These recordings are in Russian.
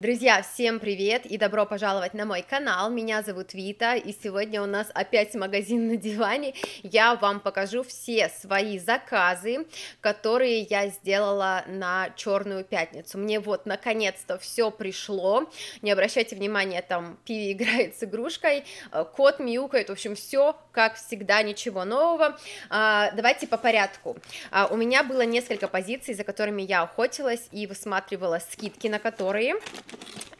Друзья, всем привет и добро пожаловать на мой канал. Меня зовут Вита, и сегодня у нас опять магазин на диване. Я вам покажу все свои заказы, которые я сделала на Черную пятницу. Мне вот наконец-то все пришло. Не обращайте внимания, там Пиви играет с игрушкой, э, кот мяукает, в общем, все как всегда, ничего нового. А, давайте по порядку. А, у меня было несколько позиций, за которыми я охотилась и высматривала скидки, на которые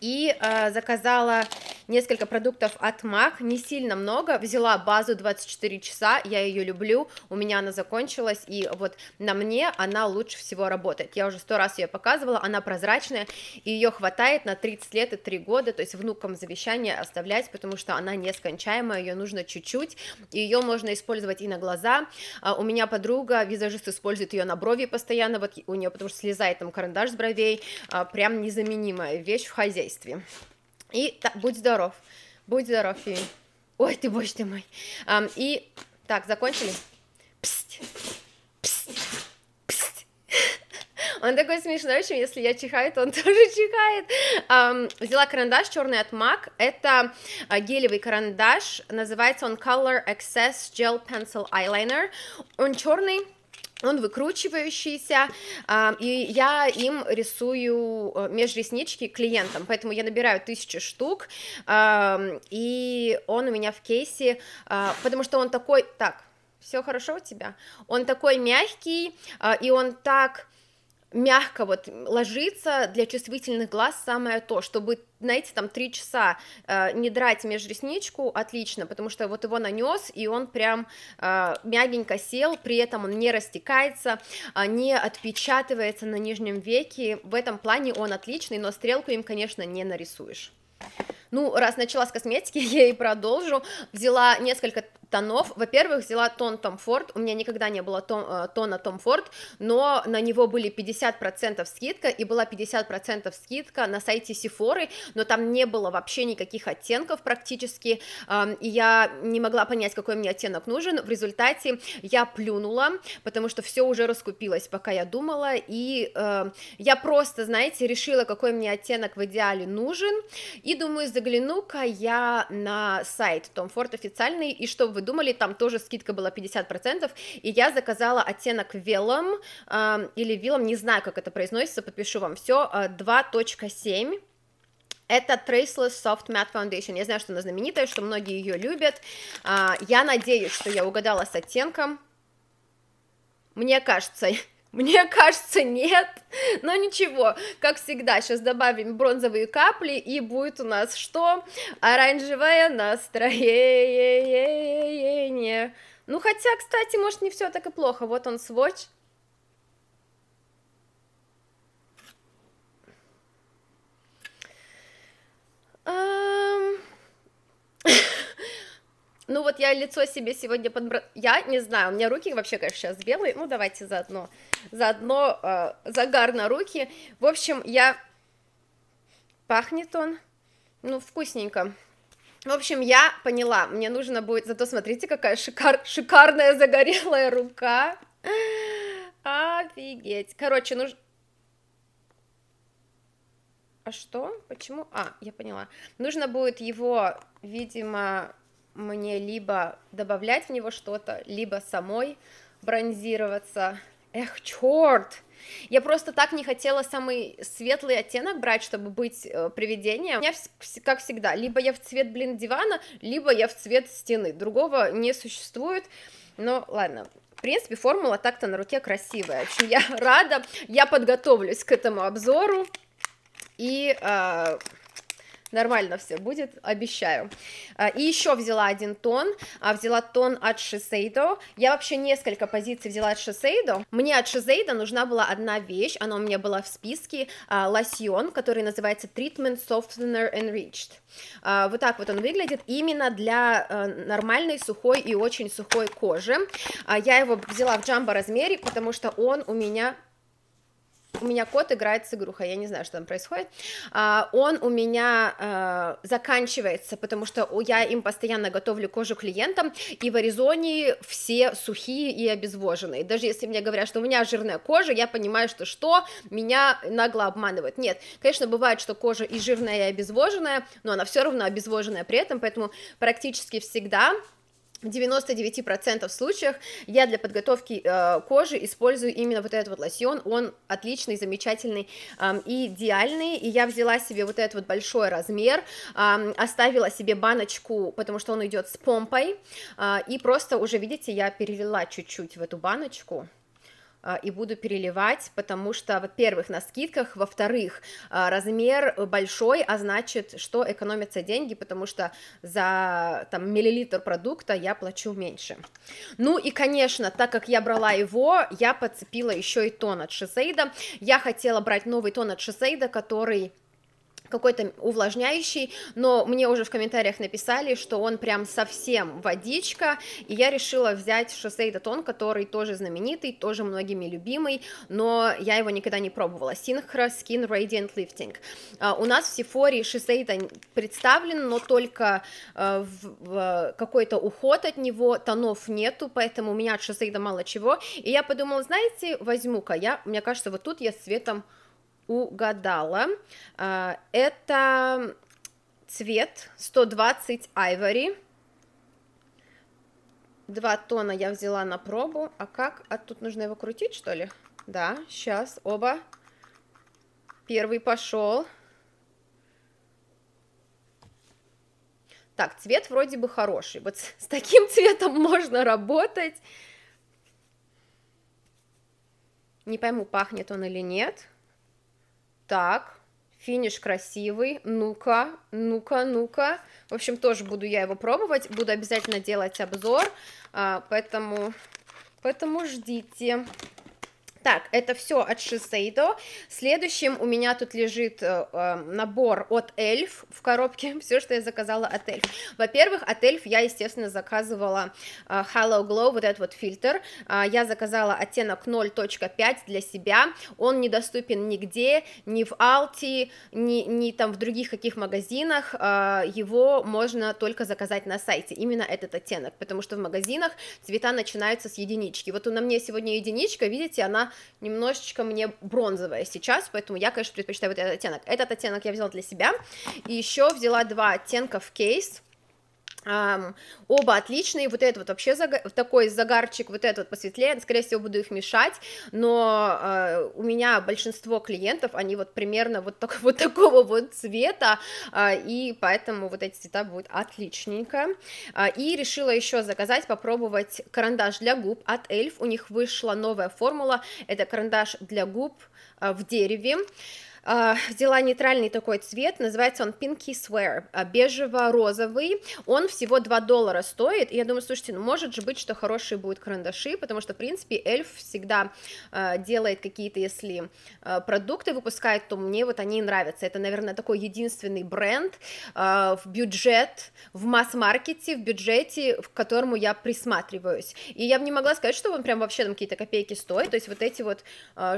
и э, заказала несколько продуктов от MAC, не сильно много, взяла базу 24 часа, я ее люблю, у меня она закончилась, и вот на мне она лучше всего работает, я уже сто раз ее показывала, она прозрачная, и ее хватает на 30 лет и 3 года, то есть внукам завещание оставлять, потому что она нескончаемая, ее нужно чуть-чуть, ее можно использовать и на глаза, а у меня подруга, визажист использует ее на брови постоянно, вот у нее, потому что слезает там карандаш с бровей, а, прям незаменимая вещь, вещь в хозяйстве. И так, будь здоров, будь здоров, Фиви. Ой, ты боже ты мой. Um, и так, закончили? Псть, псть, псть. Он такой смешной, чем если я чихаю, то он тоже чихает. Um, взяла карандаш черный от MAC. Это а, гелевый карандаш. Называется он Color Excess Gel Pencil Eyeliner. Он черный, он выкручивающийся, а, и я им рисую э, межреснички клиентам, поэтому я набираю тысячу штук, а, и он у меня в кейсе, а, потому что он такой, так, все хорошо у тебя, он такой мягкий, и он так мягко вот ложиться для чувствительных глаз самое то, чтобы, знаете, там три часа э, не драть межресничку, отлично, потому что вот его нанес, и он прям э, мягенько сел, при этом он не растекается, э, не отпечатывается на нижнем веке, в этом плане он отличный, но стрелку им, конечно, не нарисуешь. Ну, раз начала с косметики, я и продолжу. Взяла несколько тонов. Во-первых, взяла тон Том Форд, у меня никогда не было тон, э, тона Том Форд, но на него были 50% скидка, и была 50% скидка на сайте Сифоры, но там не было вообще никаких оттенков практически, эм, и я не могла понять, какой мне оттенок нужен, в результате я плюнула, потому что все уже раскупилось, пока я думала, и эм, я просто, знаете, решила, какой мне оттенок в идеале нужен, и думаю, загляну-ка я на сайт Том Форд официальный, и чтобы вы думали, там тоже скидка была 50%, и я заказала оттенок Велом, э, эм, или Вилом, не знаю, как это произносится, подпишу вам все, э, 2.7, это Traceless Soft Matte Foundation. Я знаю, что она знаменитая, что многие ее любят. Э, я надеюсь, что я угадала с оттенком. Мне кажется, мне кажется, нет, но ничего, как всегда, сейчас добавим бронзовые капли, и будет у нас что? Оранжевое настроение. Ну, хотя, кстати, может, не все так и плохо, вот он сводч. Um... Ну вот я лицо себе сегодня подбрала, я не знаю, у меня руки вообще, конечно, сейчас белые, ну давайте заодно, заодно э, загар на руки, в общем, я, пахнет он, ну вкусненько, в общем, я поняла, мне нужно будет, зато смотрите, какая шикар... шикарная загорелая рука, офигеть, короче, нужно, а что? Почему? А, я поняла. Нужно будет его, видимо, мне либо добавлять в него что-то, либо самой бронзироваться. Эх, черт! Я просто так не хотела самый светлый оттенок брать, чтобы быть э, привидением. У меня, как всегда, либо я в цвет, блин, дивана, либо я в цвет стены. Другого не существует. Но ладно, в принципе, формула так-то на руке красивая. В я рада, я подготовлюсь к этому обзору. И э, Нормально все будет, обещаю. А, и еще взяла один тон, а взяла тон от Shiseido. Я вообще несколько позиций взяла от Shiseido. Мне от Shiseido нужна была одна вещь, она у меня была в списке, а, лосьон, который называется Treatment Softener Enriched. А, вот так вот он выглядит, именно для нормальной, сухой и очень сухой кожи. Я его взяла в джамбо размере, потому что он у меня у меня кот играет с игрухой, я не знаю, что там происходит. А, он у меня э, заканчивается, потому что я им постоянно готовлю кожу клиентам, и в Аризоне все сухие и обезвоженные. Даже если мне говорят, что у меня жирная кожа, я понимаю, что что, меня нагло обманывают. Нет, конечно, бывает, что кожа и жирная, и обезвоженная, но она все равно обезвоженная при этом, поэтому практически всегда в 99% случаях я для подготовки э, кожи использую именно вот этот вот лосьон, он отличный, замечательный, э, идеальный, и я взяла себе вот этот вот большой размер, э, оставила себе баночку, потому что он идет с помпой, э, и просто уже, видите, я перелила чуть-чуть в эту баночку, а, и буду переливать, потому что, во-первых, на скидках, во-вторых, а, размер большой, а значит, что экономятся деньги, потому что за там, миллилитр продукта я плачу меньше. Ну и, конечно, так как я брала его, я подцепила еще и тон от Шизейда. Я хотела брать новый тон от Шизейда, который какой-то увлажняющий, но мне уже в комментариях написали, что он прям совсем водичка, и я решила взять Шосей Датон, который тоже знаменитый, тоже многими любимый, но я его никогда не пробовала, Synchro Skin Radiant Lifting. А, у нас в Сифоре Шосейда представлен, но только а, в какой-то уход от него, тонов нету, поэтому у меня от Шосейда мало чего, и я подумала, знаете, возьму-ка я, мне кажется, вот тут я с цветом угадала. А, это цвет 120 айвори Два тона я взяла на пробу. А как? А тут нужно его крутить, что ли? Да, сейчас оба. Первый пошел. Так, цвет вроде бы хороший. Вот с таким цветом можно работать. Не пойму, пахнет он или нет. Так, финиш красивый. Ну-ка, ну-ка, ну-ка. В общем, тоже буду я его пробовать. Буду обязательно делать обзор, а, поэтому, поэтому ждите. Так, это все от Шисейдо. Следующим у меня тут лежит э, э набор от Эльф в коробке, все, что я заказала от Эльф. Во-первых, от Эльф я, естественно, заказывала э, Hello Glow, вот этот вот фильтр. Э, я заказала оттенок 0.5 для себя, он недоступен нигде, ни в Алти, ни, ни там в других каких магазинах, э, его можно только заказать на сайте, именно этот оттенок, потому что в магазинах цвета начинаются с единички. Вот на мне сегодня единичка, видите, она немножечко мне бронзовая сейчас, поэтому я, конечно, предпочитаю вот этот оттенок. Этот оттенок я взяла для себя, и еще взяла два оттенка в кейс, Оба отличные, вот этот вот вообще загар, такой загарчик, вот этот вот посветлее, скорее всего буду их мешать, но э, у меня большинство клиентов, они вот примерно вот, так, вот такого вот цвета, э, и поэтому вот эти цвета будут отличненько. Э, и решила еще заказать, попробовать карандаш для губ от Эльф, у них вышла новая формула, это карандаш для губ э, в дереве, э, а, взяла нейтральный такой цвет, называется он Pinky Swear, а, бежево-розовый, он всего 2 доллара стоит, и я думаю, слушайте, ну может же быть, что хорошие будут карандаши, потому что, в принципе, эльф всегда а, делает какие-то, если продукты выпускает, то мне вот они нравятся, это, наверное, такой единственный бренд в бюджет, в масс-маркете, в бюджете, в которому я присматриваюсь, и я бы не могла сказать, что он прям вообще там какие-то копейки стоит, то есть вот эти вот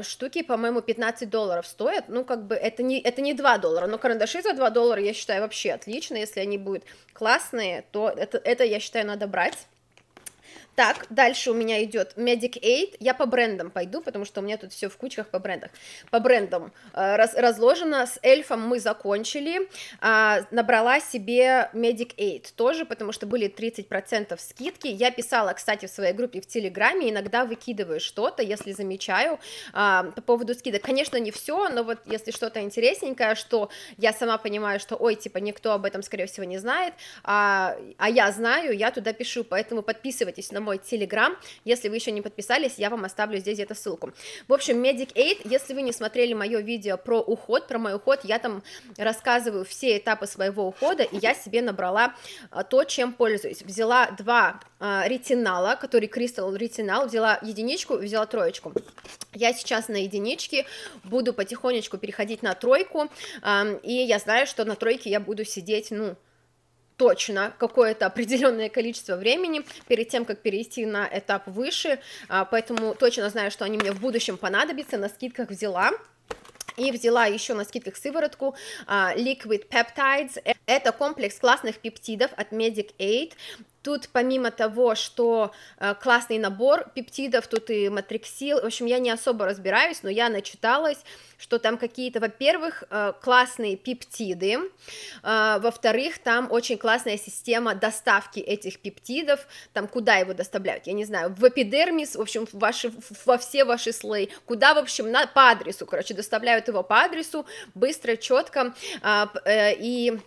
штуки, по-моему, 15 долларов стоят, ну, как как бы это не, это не 2 доллара, но карандаши за 2 доллара, я считаю, вообще отлично, если они будут классные, то это, это я считаю, надо брать. Так, дальше у меня идет Medic Aid. Я по брендам пойду, потому что у меня тут все в кучках по брендах. По брендам э, раз, разложено. С эльфом мы закончили. А, набрала себе Medic Aid тоже, потому что были 30% скидки. Я писала, кстати, в своей группе в Телеграме. Иногда выкидываю что-то, если замечаю а, по поводу скидок. Конечно, не все, но вот если что-то интересненькое, что я сама понимаю, что, ой, типа, никто об этом, скорее всего, не знает, а, а я знаю, я туда пишу. Поэтому подписывайтесь на мой мой Телеграм, если вы еще не подписались, я вам оставлю здесь где ссылку. В общем, Medic Aid, если вы не смотрели мое видео про уход, про мой уход, я там рассказываю все этапы своего ухода, и я себе набрала а, то, чем пользуюсь. Взяла два а, ретинала, который Crystal ретинал, взяла единичку, взяла троечку. Я сейчас на единичке, буду потихонечку переходить на тройку, и я знаю, что на тройке я буду сидеть, ну, точно какое-то определенное количество времени перед тем, как перейти на этап выше, а, поэтому точно знаю, что они мне в будущем понадобятся, на скидках взяла. И взяла еще на скидках сыворотку а, Liquid Peptides. Э, это комплекс классных пептидов от Medic Aid. Тут помимо того, что э, классный набор пептидов, тут и матриксил, в общем, я не особо разбираюсь, но я начиталась, что там какие-то, во-первых, э, классные пептиды, э, во-вторых, там очень классная система доставки этих пептидов, там куда его доставляют, я не знаю, в эпидермис, в общем, в ваши, во все ваши слои, куда, в общем, на, по адресу, короче, доставляют его по адресу, быстро, четко, э, э, и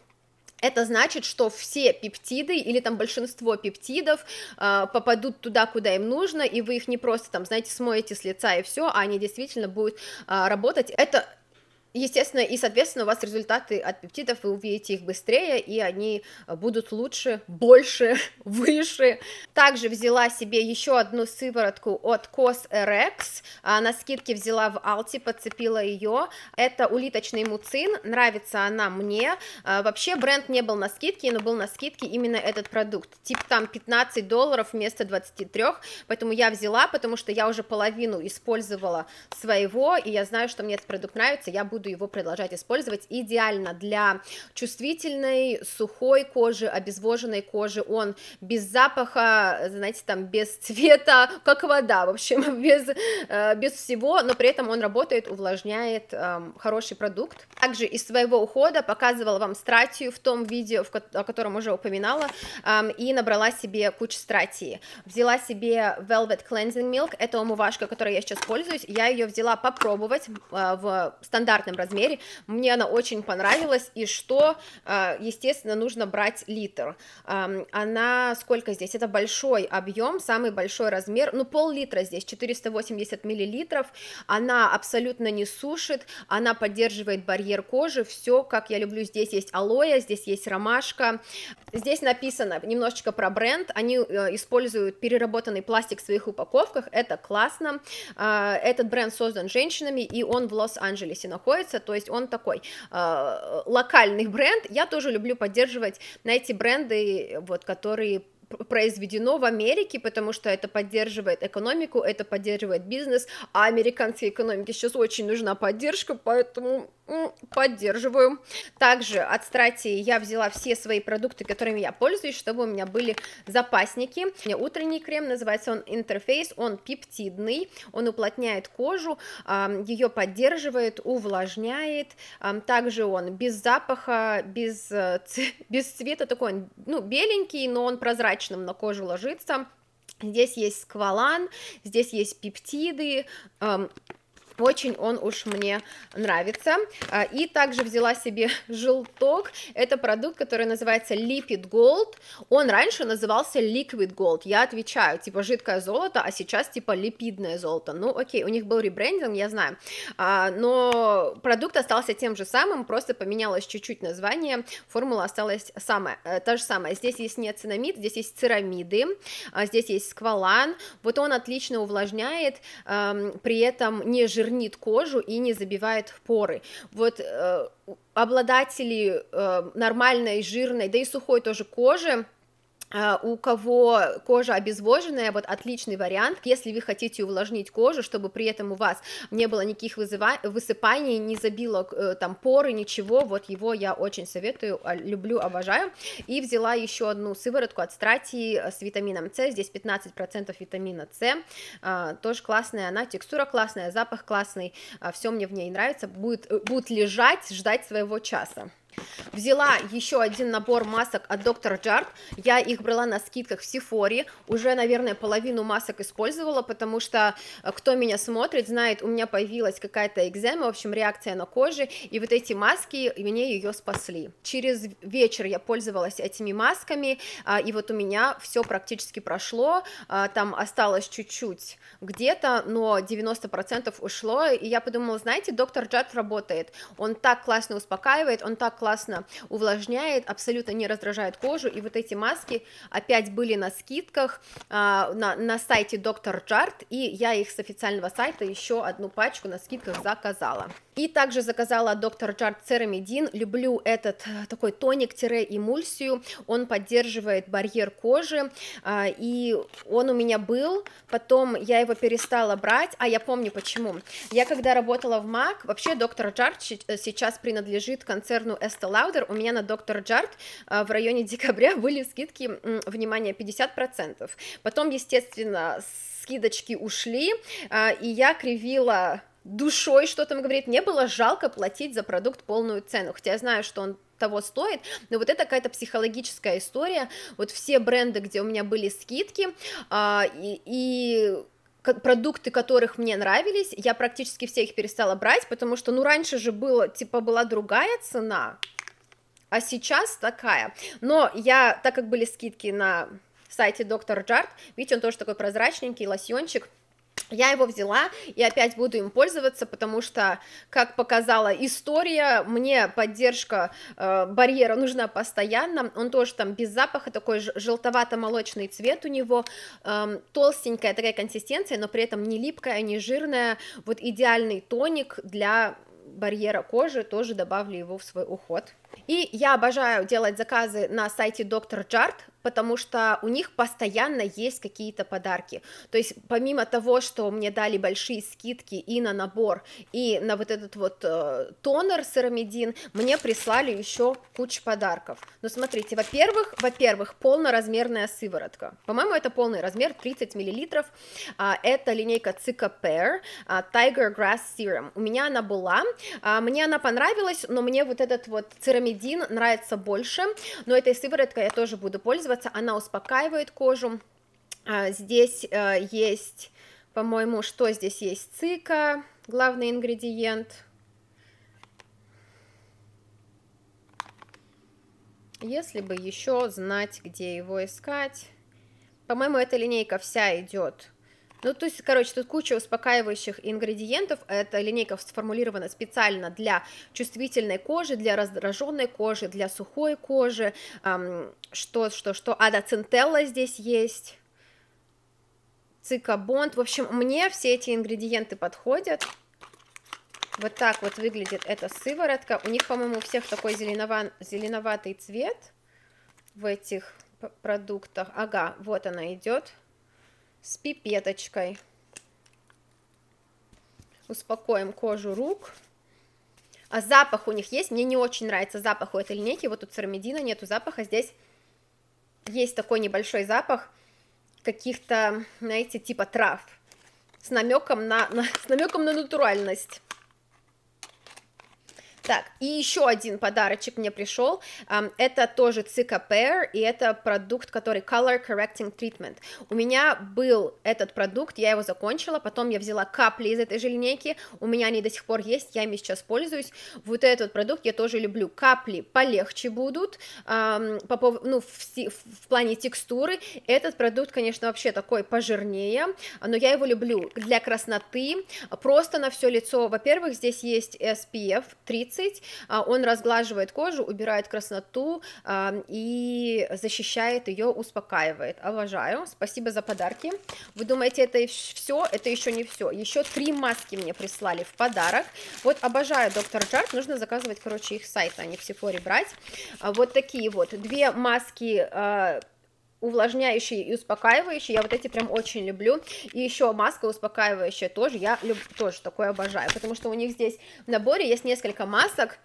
это значит, что все пептиды или там большинство пептидов э, попадут туда, куда им нужно, и вы их не просто там, знаете, смоете с лица и все, а они действительно будут э, работать. Это Естественно, и, соответственно, у вас результаты от пептидов, вы увидите их быстрее, и они э, будут лучше, больше, выше. Также взяла себе еще одну сыворотку от COSRX, а, на скидке взяла в Алти, подцепила ее. Это улиточный муцин, нравится она мне. А, вообще бренд не был на скидке, но был на скидке именно этот продукт. Тип там 15 долларов вместо 23, поэтому я взяла, потому что я уже половину использовала своего, и я знаю, что мне этот продукт нравится, я буду буду его продолжать использовать. Идеально для чувствительной, сухой кожи, обезвоженной кожи. Он без запаха, знаете, там без цвета, как вода, в общем, без, э, без всего, но при этом он работает, увлажняет, эм, хороший продукт. Также из своего ухода показывала вам стратию в том видео, о котором уже упоминала, эм, и набрала себе кучу стратии. Взяла себе Velvet Cleansing Milk, это умывашка, которую я сейчас пользуюсь, я ее взяла попробовать э, в стандартном стандартном размере, мне она очень понравилась, и что, э, естественно, нужно брать литр, эм, она сколько здесь, это большой объем, самый большой размер, ну пол-литра здесь, 480 миллилитров, она абсолютно не сушит, она поддерживает барьер кожи, все, как я люблю, здесь есть алоэ, здесь есть ромашка, здесь написано немножечко про бренд, они э, используют переработанный пластик в своих упаковках, это классно, э, этот бренд создан женщинами, и он в Лос-Анджелесе находится, строится, то есть он такой э, локальный бренд, я тоже люблю поддерживать, на эти бренды, вот, которые произведено в Америке, потому что это поддерживает экономику, это поддерживает бизнес, а американской экономике сейчас очень нужна поддержка, поэтому Поддерживаю. Также от Страти я взяла все свои продукты, которыми я пользуюсь, чтобы у меня были запасники. У меня утренний крем, называется он Интерфейс, он пептидный, он уплотняет кожу, ее поддерживает, увлажняет. Также он без запаха, без, э, без цвета, такой он ну, беленький, но он прозрачным на кожу ложится. Здесь есть сквалан, здесь есть пептиды, очень он уж мне нравится. А, и также взяла себе желток. Это продукт, который называется Lipid Gold. Он раньше назывался Liquid Gold. Я отвечаю, типа жидкое золото, а сейчас типа липидное золото. Ну окей, у них был ребрендинг, я знаю. А, но продукт остался тем же самым, просто поменялось чуть-чуть название. Формула осталась самая, э, та же самая. Здесь есть неоцинамид, здесь есть церамиды, а, здесь есть сквалан. Вот он отлично увлажняет, эм, при этом не жир чернит кожу и не забивает поры. Вот э, обладатели э, нормальной, жирной, да и сухой тоже кожи, а, у кого кожа обезвоженная, вот отличный вариант, если вы хотите увлажнить кожу, чтобы при этом у вас не было никаких вызыва... высыпаний, не забило э, там поры, ничего, вот его я очень советую, а, люблю, обожаю, и взяла еще одну сыворотку от Страти э, с витамином С, здесь 15% витамина С, а, тоже классная она, текстура классная, запах классный, все мне в ней нравится, будет, э, будет лежать, ждать своего часа. Взяла еще один набор масок от Доктор Джарт. Я их брала на скидках в Сифоре. Уже, наверное, половину масок использовала, потому что э, кто меня смотрит, знает, у меня появилась какая-то экзема, в общем, реакция на коже. И вот эти маски мне ее спасли. Через вечер я пользовалась этими масками, а, и вот у меня все практически прошло. А, там осталось чуть-чуть где-то, но 90% ушло. И я подумала, знаете, доктор Джарт работает. Он так классно успокаивает, он так классно увлажняет, абсолютно не раздражает кожу, и вот эти маски опять были на скидках а, на, на сайте Доктор Джарт, и я их с официального сайта еще одну пачку на скидках заказала. И также заказала доктор Джард Церамидин. Люблю этот э, такой тоник-эмульсию. Он поддерживает барьер кожи. А, и он у меня был. Потом я его перестала брать. А я помню почему. Я когда работала в МАК, вообще доктор Джард э, сейчас принадлежит концерну Estee Lauder. У меня на доктор Джард э, в районе декабря были скидки, внимание, 50%. Потом, естественно, скидочки ушли. А, и я кривила душой что-то говорит, мне было жалко платить за продукт полную цену, хотя я знаю, что он того стоит, но вот это какая-то психологическая история, вот все бренды, где у меня были скидки, а, и, и продукты, которых мне нравились, я практически все их перестала брать, потому что, ну, раньше же было, типа, была другая цена, а сейчас такая. Но я, так как были скидки на сайте Доктор Джарт, видите, он тоже такой прозрачненький, лосьончик, я его взяла и опять буду им пользоваться, потому что, как показала история, мне поддержка э, барьера нужна постоянно. Он тоже там без запаха, такой желтовато-молочный цвет у него, э, толстенькая такая консистенция, но при этом не липкая, не жирная. Вот идеальный тоник для барьера кожи, тоже добавлю его в свой уход. И я обожаю делать заказы на сайте Доктор Джарт, потому что у них постоянно есть какие-то подарки. То есть помимо того, что мне дали большие скидки и на набор, и на вот этот вот э, тонер сыромедин, мне прислали еще кучу подарков. Но ну, смотрите, во-первых, во-первых, полноразмерная сыворотка. По-моему, это полный размер, 30 мл. А, это линейка Цика Pear а, Tiger Grass Serum. У меня она была, а, мне она понравилась, но мне вот этот вот сыромедин Промедин нравится больше, но этой сывороткой я тоже буду пользоваться, она успокаивает кожу. А, здесь э, есть, по-моему, что здесь есть? Цика, главный ингредиент. Если бы еще знать, где его искать. По-моему, эта линейка вся идет ну, то есть, короче, тут куча успокаивающих ингредиентов. Эта линейка сформулирована специально для чувствительной кожи, для раздраженной кожи, для сухой кожи. Эм, что, что, что? А, да, центелла здесь есть. Цикабонд. В общем, мне все эти ингредиенты подходят. Вот так вот выглядит эта сыворотка. У них, по-моему, у всех такой зеленова... зеленоватый цвет в этих продуктах. Ага, вот она идет с пипеточкой. Успокоим кожу рук. А запах у них есть? Мне не очень нравится запах у этой линейки. Вот у цермедина нету запаха. Здесь есть такой небольшой запах каких-то, знаете, типа трав. С намеком на, на, с намеком на натуральность. Так, и еще один подарочек мне пришел. Это тоже Цика Pair, и это продукт, который Color Correcting Treatment. У меня был этот продукт, я его закончила, потом я взяла капли из этой же линейки, у меня они до сих пор есть, я ими сейчас пользуюсь. Вот этот продукт я тоже люблю. Капли полегче будут, по пов... ну, в, в плане текстуры. Этот продукт, конечно, вообще такой пожирнее, но я его люблю для красноты, просто на все лицо. Во-первых, здесь есть SPF 30, 30. А, он разглаживает кожу, убирает красноту и защищает ее, успокаивает. Обожаю. Спасибо за подарки. Вы думаете, это все? Это еще не все. Еще три маски мне прислали в подарок. Вот обожаю доктор Джарт. Нужно заказывать, короче, их сайт, а не в Сифоре брать. А вот такие вот. Две маски а, увлажняющий и успокаивающий, я вот эти прям очень люблю, и еще маска успокаивающая тоже, я люб... тоже такое обожаю, потому что у них здесь в наборе есть несколько масок,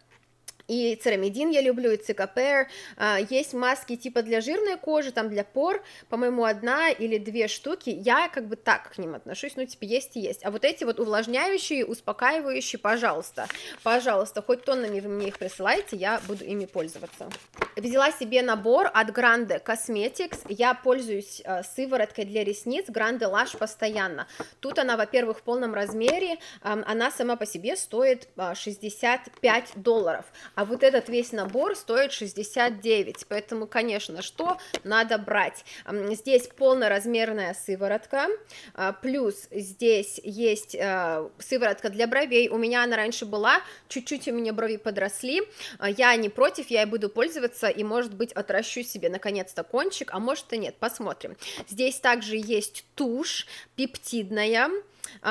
и церамидин я люблю, и цикапер, а, есть маски типа для жирной кожи, там для пор, по-моему, одна или две штуки, я как бы так к ним отношусь, ну, типа, есть и есть, а вот эти вот увлажняющие, успокаивающие, пожалуйста, пожалуйста, хоть тоннами вы мне их присылаете, я буду ими пользоваться. Взяла себе набор от Grande Cosmetics, я пользуюсь а, сывороткой для ресниц Grande Lash постоянно, тут она, во-первых, в полном размере, она сама по себе стоит 65 а, долларов, а вот этот весь набор стоит 69, поэтому, конечно, что надо брать? Здесь полноразмерная сыворотка, а, плюс здесь есть а, сыворотка для бровей, у меня она раньше была, чуть-чуть у меня брови подросли, а, я не против, я и буду пользоваться, и, может быть, отращу себе, наконец-то, кончик, а может и нет, посмотрим. Здесь также есть тушь пептидная,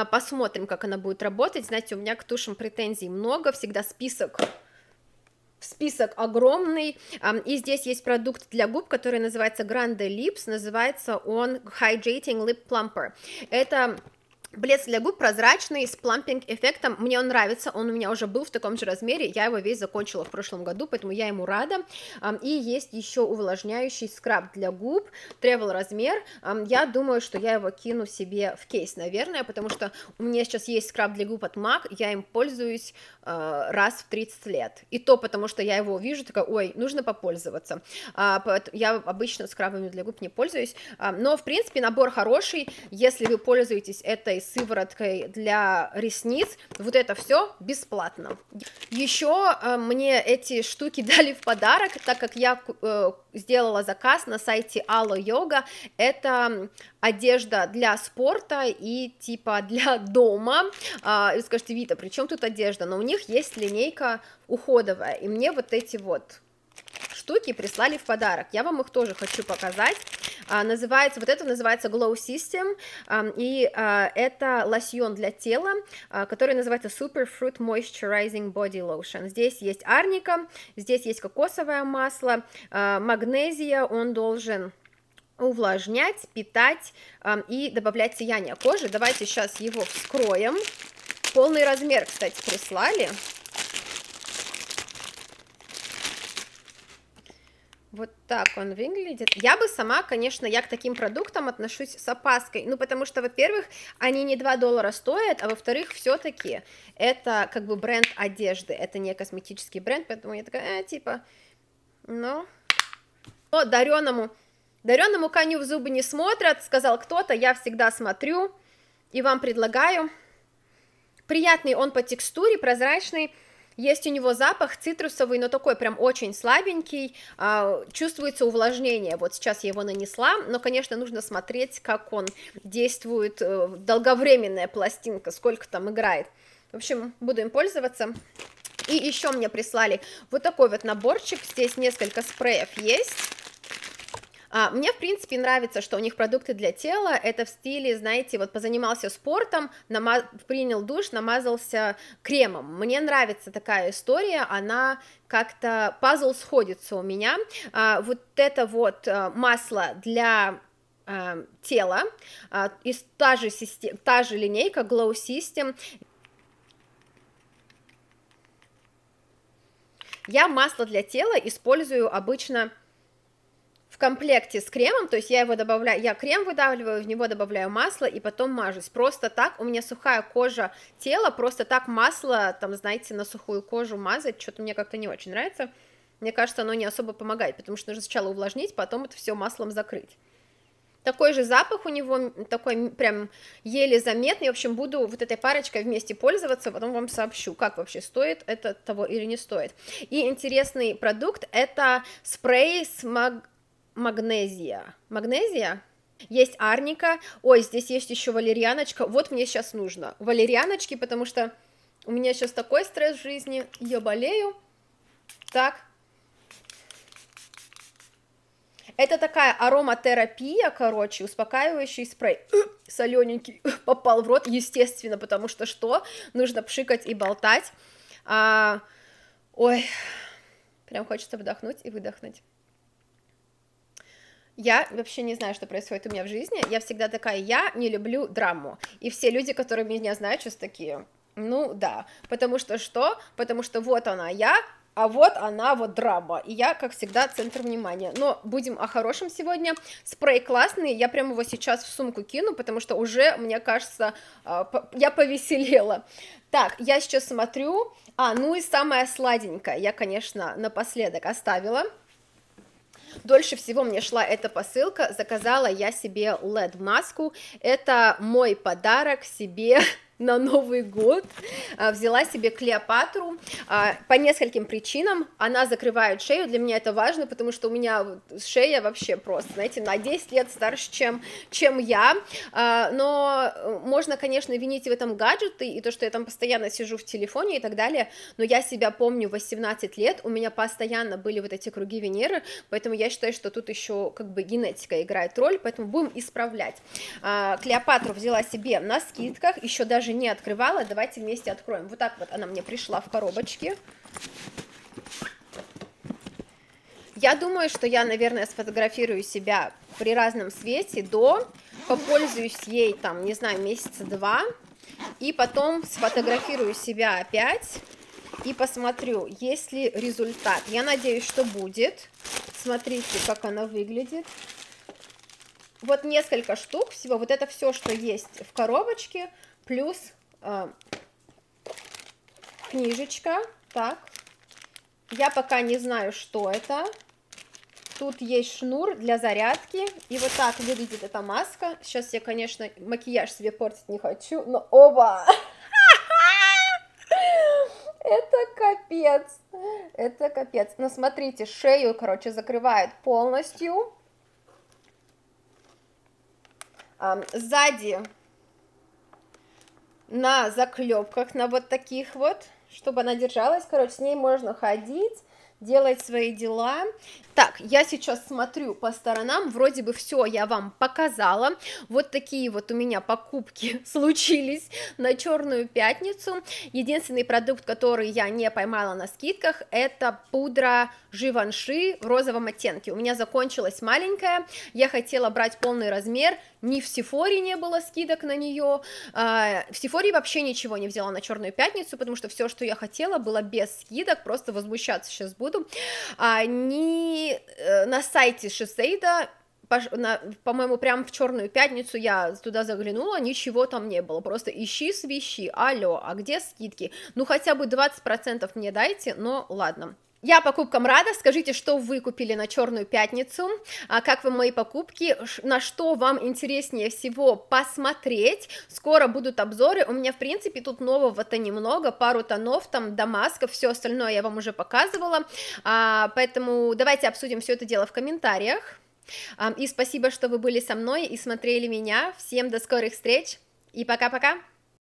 посмотрим, как она будет работать, знаете, у меня к тушам претензий много, всегда список список огромный, и здесь есть продукт для губ, который называется Grande Lips, называется он Hydrating Lip Plumper. Это Блеск для губ прозрачный, с плампинг-эффектом. Мне он нравится, он у меня уже был в таком же размере. Я его весь закончила в прошлом году, поэтому я ему рада. И есть еще увлажняющий скраб для губ, travel размер. Я думаю, что я его кину себе в кейс, наверное, потому что у меня сейчас есть скраб для губ от MAC, я им пользуюсь а, раз в 30 лет. И то потому, что я его вижу, такая, ой, нужно попользоваться. А, я обычно скрабами для губ не пользуюсь, но, в принципе, набор хороший, если вы пользуетесь этой сывороткой для ресниц. Вот это все бесплатно. Еще э, мне эти штуки дали в подарок, так как я э, сделала заказ на сайте Алло Йога. Это одежда для спорта и типа для дома. А, и скажите Вита, при чем тут одежда? Но у них есть линейка уходовая, и мне вот эти вот штуки прислали в подарок. Я вам их тоже хочу показать. А, называется, вот это называется Glow System, а, и а, это лосьон для тела, а, который называется Super Fruit Moisturizing Body Lotion. Здесь есть арника, здесь есть кокосовое масло, а, магнезия, он должен увлажнять, питать э, и добавлять сияние кожи. Давайте сейчас его вскроем. Полный размер, кстати, прислали. Вот так он выглядит. Я бы сама, конечно, я к таким продуктам отношусь с опаской, ну, потому что, во-первых, они не 2 доллара стоят, а во-вторых, все-таки это как бы бренд одежды, это не косметический бренд, поэтому я такая, э, типа, ну, но дареному, дареному коню в зубы не смотрят, сказал кто-то, я всегда смотрю и вам предлагаю. Приятный он по текстуре, прозрачный, есть у него запах цитрусовый, но такой прям очень слабенький, а, чувствуется увлажнение, вот сейчас я его нанесла, но, конечно, нужно смотреть, как он действует, э, долговременная пластинка, сколько там играет. В общем, буду им пользоваться. И еще мне прислали вот такой вот наборчик, здесь несколько спреев есть, а, мне, в принципе, нравится, что у них продукты для тела, это в стиле, знаете, вот позанимался спортом, намаз... принял душ, намазался кремом. Мне нравится такая история, она как-то, пазл сходится у меня. А, вот это вот э, масло для а, тела, а, и та же, систем... та же линейка Glow System, Я масло для тела использую обычно в комплекте с кремом, то есть я его добавляю, я крем выдавливаю, в него добавляю масло и потом мажусь. Просто так, у меня сухая кожа тела, просто так масло, там, знаете, на сухую кожу мазать, что-то мне как-то не очень нравится. Мне кажется, оно не особо помогает, потому что нужно сначала увлажнить, потом это все маслом закрыть. Такой же запах у него, такой прям еле заметный. В общем, буду вот этой парочкой вместе пользоваться, потом вам сообщу, как вообще стоит это того или не стоит. И интересный продукт это спрей с маг магнезия. Магнезия? Есть арника. Ой, здесь есть еще валерьяночка. Вот мне сейчас нужно валерьяночки, потому что у меня сейчас такой стресс в жизни. Я болею. Так. Это такая ароматерапия, короче, успокаивающий спрей. Солененький попал в рот, естественно, потому что что? Нужно пшикать и болтать. А, ой, прям хочется вдохнуть и выдохнуть. Я вообще не знаю, что происходит у меня в жизни. Я всегда такая, я не люблю драму. И все люди, которые меня знают, сейчас такие, ну да, потому что что? Потому что вот она я, а вот она вот драма, и я, как всегда, центр внимания. Но будем о хорошем сегодня. Спрей классный, я прям его сейчас в сумку кину, потому что уже, мне кажется, а, я повеселела. Так, я сейчас смотрю, а, ну и самое сладенькое я, конечно, напоследок оставила, Дольше всего мне шла эта посылка, заказала я себе LED-маску, это мой подарок себе на Новый год а, взяла себе Клеопатру а, по нескольким причинам. Она закрывает шею, для меня это важно, потому что у меня шея вообще просто, знаете, на 10 лет старше, чем, чем я. А, но э, можно, конечно, винить в этом гаджеты и то, что я там постоянно сижу в телефоне и так далее, но я себя помню 18 лет, у меня постоянно были вот эти круги Венеры, поэтому я считаю, что тут еще как бы генетика играет роль, поэтому будем исправлять. Клеопатру взяла себе на скидках, еще даже даже не открывала. Давайте вместе откроем. Вот так вот она мне пришла в коробочке. Я думаю, что я, наверное, сфотографирую себя при разном свете до, попользуюсь ей, там, не знаю, месяца два, и потом сфотографирую себя опять и посмотрю, есть ли результат. Я надеюсь, что будет. Смотрите, как она выглядит. Вот несколько штук всего. Вот это все, что есть в коробочке плюс э, книжечка, так, я пока не знаю, что это, тут есть шнур для зарядки, и вот так выглядит эта маска, сейчас я, конечно, макияж себе портить не хочу, но оба! Это капец, это капец, но смотрите, шею, короче, закрывает полностью, Сзади на заклепках, на вот таких вот, чтобы она держалась. Короче, с ней можно ходить, делать свои дела. Так, я сейчас смотрю по сторонам, вроде бы все я вам показала, вот такие вот у меня покупки случились на черную пятницу, единственный продукт, который я не поймала на скидках, это пудра Живанши в розовом оттенке, у меня закончилась маленькая, я хотела брать полный размер, ни в Сифоре не было скидок на нее, а, в Сифоре вообще ничего не взяла на черную пятницу, потому что все, что я хотела, было без скидок, просто возмущаться сейчас буду, а, ни э, на сайте Шизейда, по-моему, прям в черную пятницу я туда заглянула, ничего там не было. Просто ищи, свищи, алло, а где скидки? Ну хотя бы 20% мне дайте, но ладно. Я покупкам рада, скажите, что вы купили на Черную пятницу, а как вы мои покупки, на что вам интереснее всего посмотреть, скоро будут обзоры, у меня в принципе тут нового-то немного, пару тонов, там дамасков, все остальное я вам уже показывала, а, поэтому давайте обсудим все это дело в комментариях, а, и спасибо, что вы были со мной и смотрели меня, всем до скорых встреч, и пока-пока!